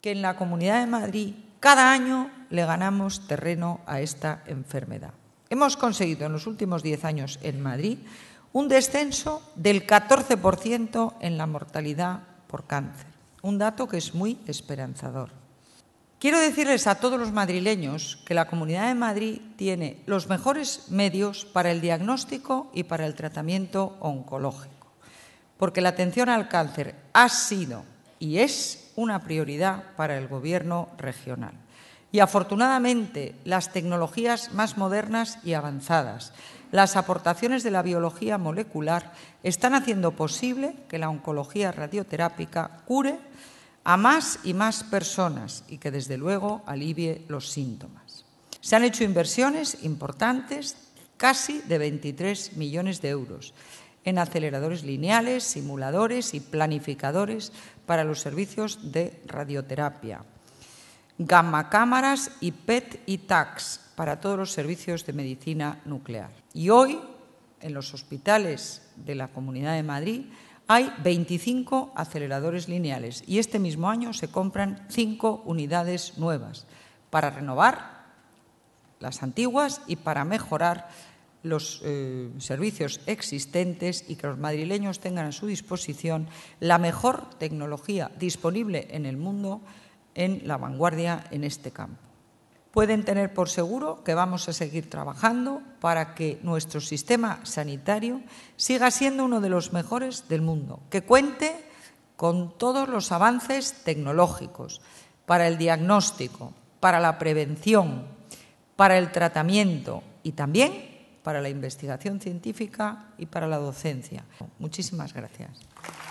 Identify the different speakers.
Speaker 1: que en la Comunidad de Madrid cada año le ganamos terreno a esta enfermedad. Hemos conseguido en los últimos 10 años en Madrid un descenso del 14% en la mortalidad por cáncer, un dato que es muy esperanzador. Quiero decirles a todos los madrileños que la Comunidad de Madrid tiene los mejores medios para el diagnóstico y para el tratamiento oncológico, porque la atención al cáncer ha sido y es una prioridad para el Gobierno regional. Y afortunadamente, las tecnologías más modernas y avanzadas, las aportaciones de la biología molecular, están haciendo posible que la oncología radioterápica cure a más y más personas y que, desde luego, alivie los síntomas. Se han hecho inversiones importantes, casi de 23 millones de euros, en aceleradores lineales, simuladores y planificadores para los servicios de radioterapia. Gamma cámaras y PET y TACs para todos los servicios de medicina nuclear. Y hoy, en los hospitales de la Comunidad de Madrid, hay 25 aceleradores lineales y este mismo año se compran cinco unidades nuevas para renovar las antiguas y para mejorar los eh, servicios existentes y que los madrileños tengan a su disposición la mejor tecnología disponible en el mundo en la vanguardia en este campo. Pueden tener por seguro que vamos a seguir trabajando para que nuestro sistema sanitario siga siendo uno de los mejores del mundo, que cuente con todos los avances tecnológicos para el diagnóstico, para la prevención, para el tratamiento y también para la investigación científica y para la docencia. Muchísimas gracias.